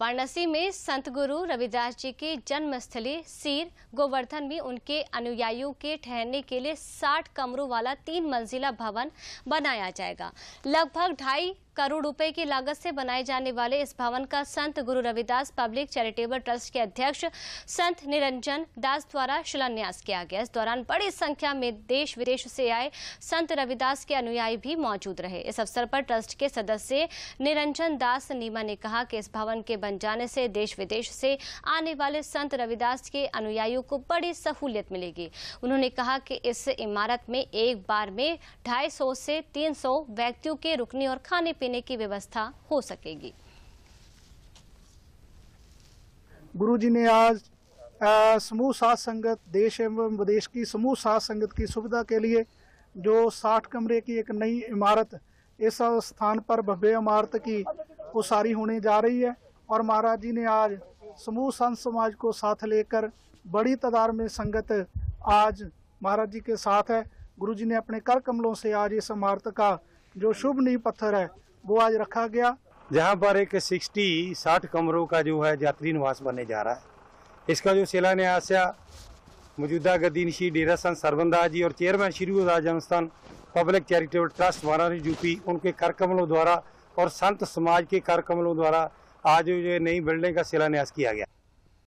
वाराणसी में संत गुरु रविदास जी की जन्मस्थली सीर गोवर्धन में उनके अनुयायियों के ठहरने के लिए 60 कमरों वाला तीन मंजिला भवन बनाया जाएगा लगभग ढाई करोड़ रुपए की लागत से बनाए जाने वाले इस भवन का संत गुरु रविदास पब्लिक चैरिटेबल ट्रस्ट के अध्यक्ष संत निरंजन दास द्वारा शिलान्यास किया गया इस दौरान बड़ी संख्या में देश विदेश से आए संत रविदास के अनुयायी भी मौजूद रहे इस अवसर पर ट्रस्ट के सदस्य निरंजन दास नीमा ने कहा कि इस भवन के बन जाने से देश विदेश से आने वाले संत रविदास के अनुयायियों को बड़ी सहूलियत मिलेगी उन्होंने कहा कि इस इमारत में एक बार में ढाई से तीन व्यक्तियों के रुकने और खाने पीने पीने की व्यवस्था हो सकेगी गुरुजी ने आज समूह सात संगत देश एवं विदेश की समूह सात संगत की सुविधा के लिए जो साठ कमरे की एक नई इमारत इस स्थान पर भव्य इमारत की उसारी होने जा रही है और महाराज जी ने आज समूह संत समाज को साथ लेकर बड़ी तादाद में संगत आज महाराज जी के साथ है गुरु जी ने अपने कर कमलों से आज इस इमारत का जो शुभ नींव पत्थर है वो आज रखा गया जहाँ पर एक 60 साठ कमरों का जो है यात्री निवास बनने जा रहा है इसका जो शिलान्यास है मौजूदा श्री डेरा सन सरबंदा जी और chairman Shri Rajasthan public charitable trust Varanasi UP उनके कार्यक्रमों द्वारा और संत समाज के कार्यक्रमों द्वारा आज जो नई बिल्डिंग का शिलान्यास किया गया